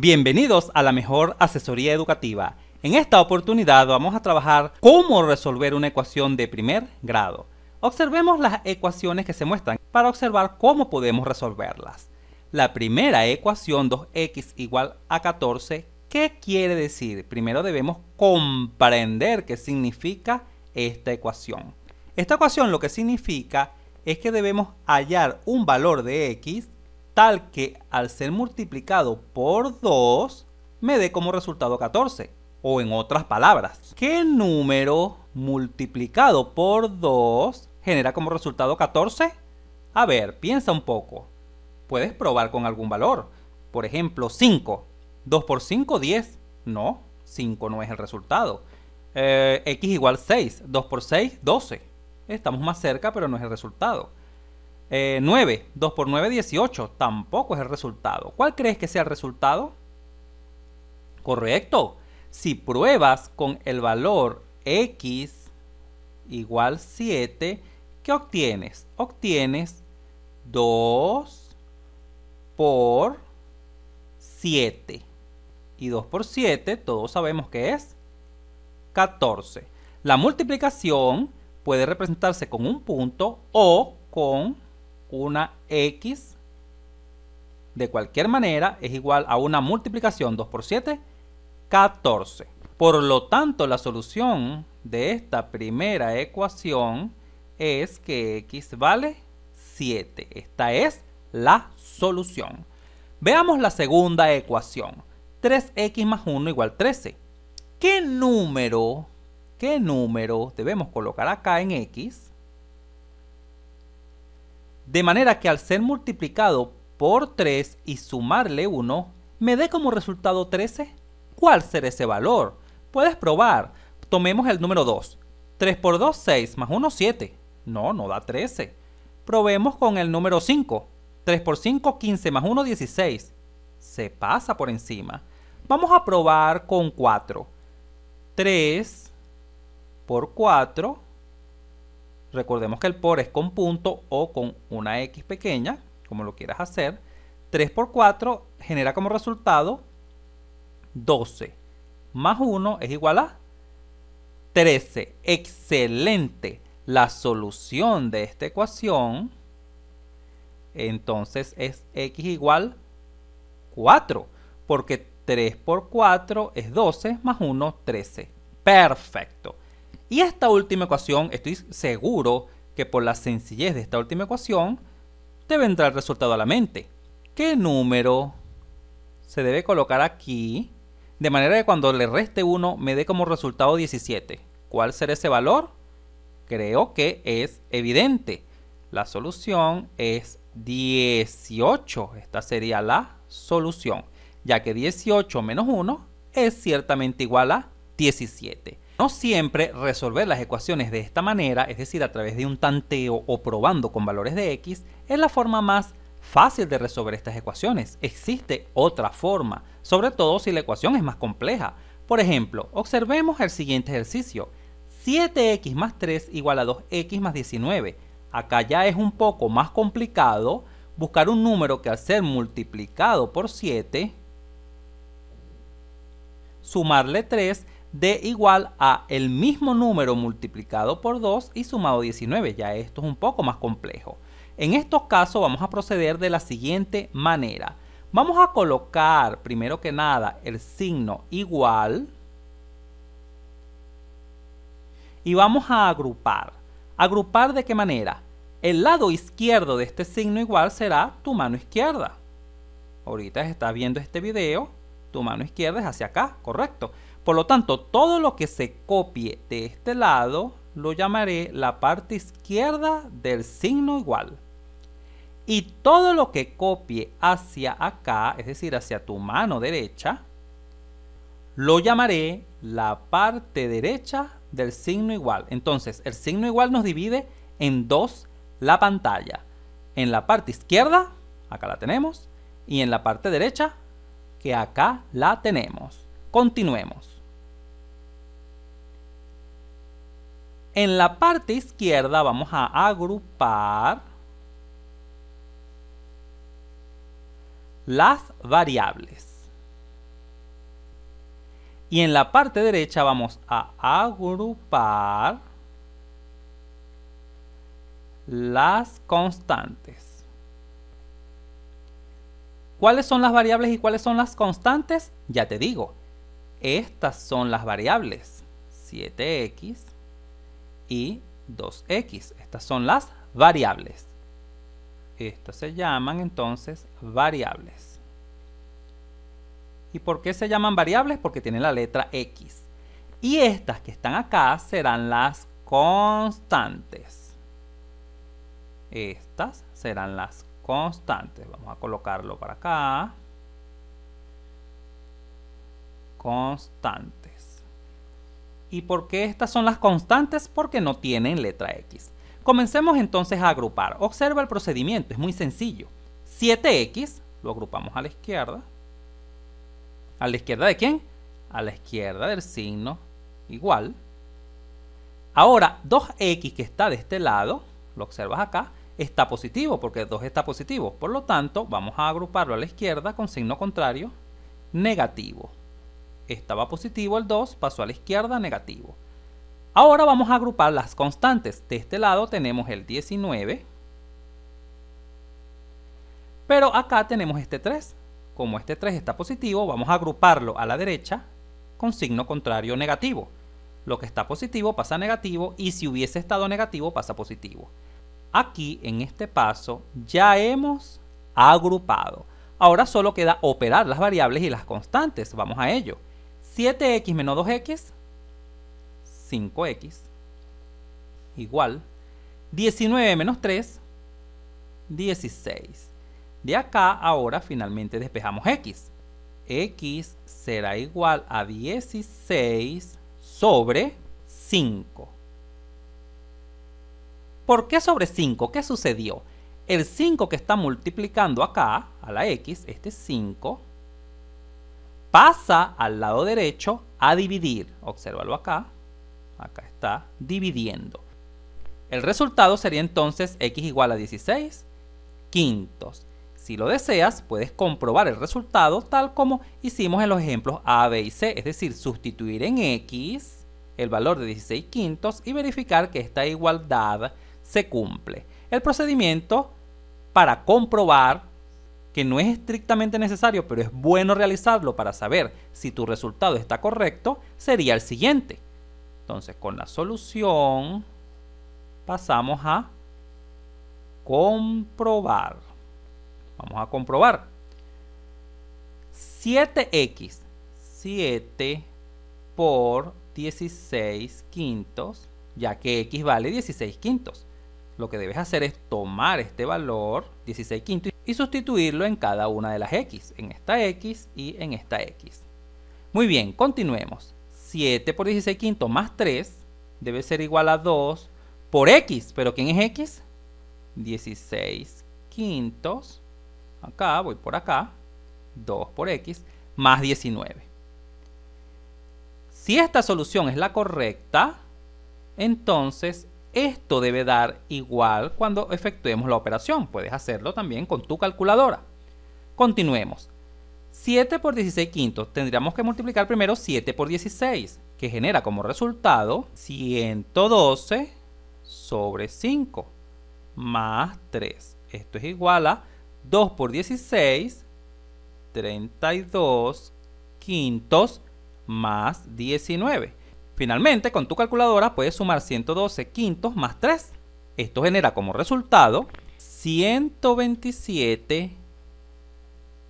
Bienvenidos a la mejor asesoría educativa. En esta oportunidad vamos a trabajar cómo resolver una ecuación de primer grado. Observemos las ecuaciones que se muestran para observar cómo podemos resolverlas. La primera ecuación 2x igual a 14, ¿qué quiere decir? Primero debemos comprender qué significa esta ecuación. Esta ecuación lo que significa es que debemos hallar un valor de x tal que al ser multiplicado por 2 me dé como resultado 14. O en otras palabras, ¿qué número multiplicado por 2 genera como resultado 14? A ver, piensa un poco. Puedes probar con algún valor. Por ejemplo, 5. 2 por 5, 10. No, 5 no es el resultado. Eh, x igual 6. 2 por 6, 12. Estamos más cerca, pero no es el resultado. 9, eh, 2 por 9, 18. Tampoco es el resultado. ¿Cuál crees que sea el resultado? Correcto. Si pruebas con el valor x igual 7, ¿qué obtienes? Obtienes 2 por 7. Y 2 por 7, todos sabemos que es 14. La multiplicación puede representarse con un punto o con una X de cualquier manera es igual a una multiplicación 2 por 7, 14. Por lo tanto, la solución de esta primera ecuación es que x vale 7. Esta es la solución. Veamos la segunda ecuación. 3x más 1 igual 13. ¿Qué número, qué número debemos colocar acá en x de manera que al ser multiplicado por 3 y sumarle 1, me dé como resultado 13. ¿Cuál será ese valor? Puedes probar. Tomemos el número 2. 3 por 2, 6, más 1, 7. No, no da 13. Probemos con el número 5. 3 por 5, 15, más 1, 16. Se pasa por encima. Vamos a probar con 4. 3 por 4, Recordemos que el por es con punto o con una X pequeña, como lo quieras hacer. 3 por 4 genera como resultado 12 más 1 es igual a 13. Excelente. La solución de esta ecuación entonces es x igual 4, porque 3 por 4 es 12 más 1, 13. Perfecto. Y esta última ecuación, estoy seguro que por la sencillez de esta última ecuación, te vendrá el resultado a la mente. ¿Qué número se debe colocar aquí? De manera que cuando le reste 1 me dé como resultado 17. ¿Cuál será ese valor? Creo que es evidente. La solución es 18. Esta sería la solución, ya que 18 menos 1 es ciertamente igual a 17. No siempre resolver las ecuaciones de esta manera, es decir, a través de un tanteo o probando con valores de x, es la forma más fácil de resolver estas ecuaciones. Existe otra forma, sobre todo si la ecuación es más compleja. Por ejemplo, observemos el siguiente ejercicio. 7x más 3 igual a 2x más 19. Acá ya es un poco más complicado buscar un número que al ser multiplicado por 7, sumarle 3 D igual a el mismo número multiplicado por 2 y sumado 19. Ya esto es un poco más complejo. En estos casos vamos a proceder de la siguiente manera. Vamos a colocar primero que nada el signo igual y vamos a agrupar. ¿Agrupar de qué manera? El lado izquierdo de este signo igual será tu mano izquierda. Ahorita estás viendo este video, tu mano izquierda es hacia acá, correcto. Por lo tanto, todo lo que se copie de este lado lo llamaré la parte izquierda del signo igual. Y todo lo que copie hacia acá, es decir, hacia tu mano derecha, lo llamaré la parte derecha del signo igual. Entonces, el signo igual nos divide en dos la pantalla. En la parte izquierda, acá la tenemos, y en la parte derecha, que acá la tenemos. Continuemos. En la parte izquierda vamos a agrupar las variables. Y en la parte derecha vamos a agrupar las constantes. ¿Cuáles son las variables y cuáles son las constantes? Ya te digo, estas son las variables. 7x y 2x. Estas son las variables. Estas se llaman entonces variables. ¿Y por qué se llaman variables? Porque tienen la letra X. Y estas que están acá serán las constantes. Estas serán las constantes. Vamos a colocarlo para acá. Constantes. ¿Y por qué estas son las constantes? Porque no tienen letra X. Comencemos entonces a agrupar. Observa el procedimiento, es muy sencillo. 7X, lo agrupamos a la izquierda. ¿A la izquierda de quién? A la izquierda del signo igual. Ahora, 2X que está de este lado, lo observas acá, está positivo porque 2 está positivo. Por lo tanto, vamos a agruparlo a la izquierda con signo contrario negativo estaba positivo el 2, pasó a la izquierda negativo. Ahora vamos a agrupar las constantes. De este lado tenemos el 19, pero acá tenemos este 3. Como este 3 está positivo, vamos a agruparlo a la derecha con signo contrario negativo. Lo que está positivo pasa negativo y si hubiese estado negativo pasa positivo. Aquí en este paso ya hemos agrupado. Ahora solo queda operar las variables y las constantes. Vamos a ello. 7x menos 2x, 5x, igual 19 menos 3, 16. De acá ahora finalmente despejamos x. x será igual a 16 sobre 5. ¿Por qué sobre 5? ¿Qué sucedió? El 5 que está multiplicando acá, a la x, este 5, pasa al lado derecho a dividir. Obsérvalo acá. Acá está dividiendo. El resultado sería entonces x igual a 16 quintos. Si lo deseas, puedes comprobar el resultado tal como hicimos en los ejemplos A, B y C, es decir, sustituir en x el valor de 16 quintos y verificar que esta igualdad se cumple. El procedimiento para comprobar que no es estrictamente necesario, pero es bueno realizarlo para saber si tu resultado está correcto, sería el siguiente. Entonces, con la solución pasamos a comprobar. Vamos a comprobar. 7x, 7 por 16 quintos, ya que x vale 16 quintos. Lo que debes hacer es tomar este valor, 16 quintos, y sustituirlo en cada una de las X, en esta X y en esta X. Muy bien, continuemos. 7 por 16 quintos más 3 debe ser igual a 2 por X. ¿Pero quién es X? 16 quintos. Acá, voy por acá. 2 por X más 19. Si esta solución es la correcta, entonces esto debe dar igual cuando efectuemos la operación. Puedes hacerlo también con tu calculadora. Continuemos. 7 por 16 quintos tendríamos que multiplicar primero 7 por 16, que genera como resultado 112 sobre 5 más 3. Esto es igual a 2 por 16, 32 quintos más 19. Finalmente, con tu calculadora puedes sumar 112 quintos más 3. Esto genera como resultado 127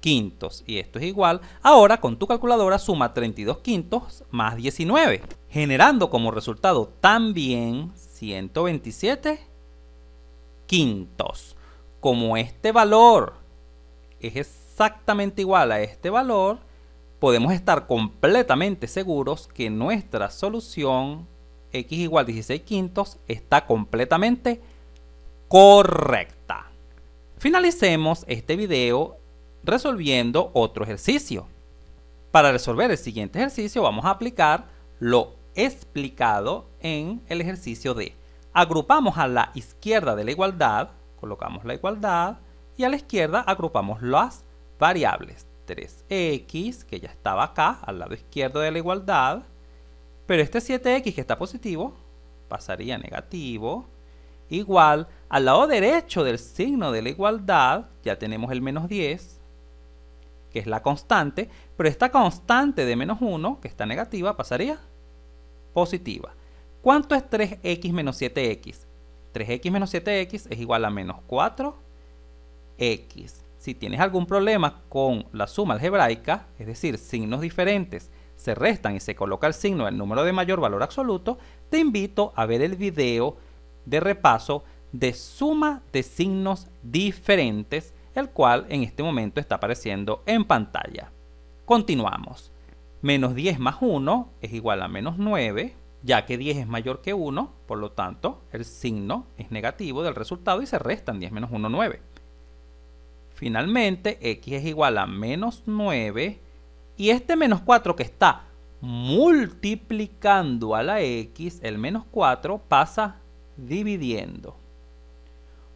quintos. Y esto es igual. Ahora con tu calculadora suma 32 quintos más 19. Generando como resultado también 127 quintos. Como este valor es exactamente igual a este valor, podemos estar completamente seguros que nuestra solución x igual 16 quintos está completamente correcta. Finalicemos este video resolviendo otro ejercicio. Para resolver el siguiente ejercicio vamos a aplicar lo explicado en el ejercicio D. agrupamos a la izquierda de la igualdad, colocamos la igualdad y a la izquierda agrupamos las variables. 3x, que ya estaba acá, al lado izquierdo de la igualdad. Pero este 7x que está positivo, pasaría negativo. Igual, al lado derecho del signo de la igualdad, ya tenemos el menos 10, que es la constante. Pero esta constante de menos 1, que está negativa, pasaría positiva. ¿Cuánto es 3x menos 7x? 3x menos 7x es igual a menos 4x. Si tienes algún problema con la suma algebraica, es decir, signos diferentes, se restan y se coloca el signo del número de mayor valor absoluto, te invito a ver el video de repaso de suma de signos diferentes, el cual en este momento está apareciendo en pantalla. Continuamos. Menos 10 más 1 es igual a menos 9, ya que 10 es mayor que 1, por lo tanto el signo es negativo del resultado y se restan 10 menos 1, 9. Finalmente, x es igual a menos 9 y este menos 4 que está multiplicando a la x, el menos 4 pasa dividiendo.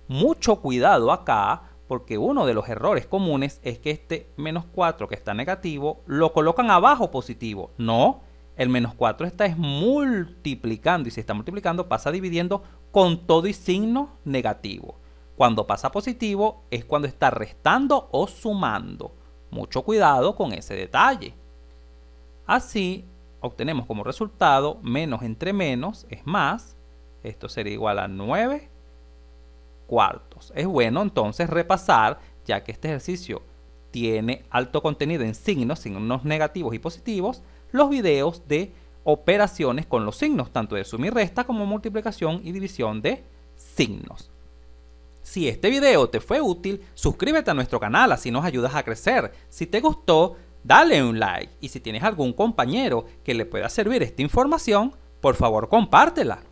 Mucho cuidado acá porque uno de los errores comunes es que este menos 4 que está negativo lo colocan abajo positivo. No, el menos 4 está es multiplicando y si está multiplicando pasa dividiendo con todo y signo negativo. Cuando pasa positivo es cuando está restando o sumando. Mucho cuidado con ese detalle. Así obtenemos como resultado menos entre menos es más. Esto sería igual a 9 cuartos. Es bueno entonces repasar, ya que este ejercicio tiene alto contenido en signos, signos negativos y positivos, los videos de operaciones con los signos, tanto de suma y resta como multiplicación y división de signos. Si este video te fue útil, suscríbete a nuestro canal así nos ayudas a crecer. Si te gustó, dale un like y si tienes algún compañero que le pueda servir esta información, por favor compártela.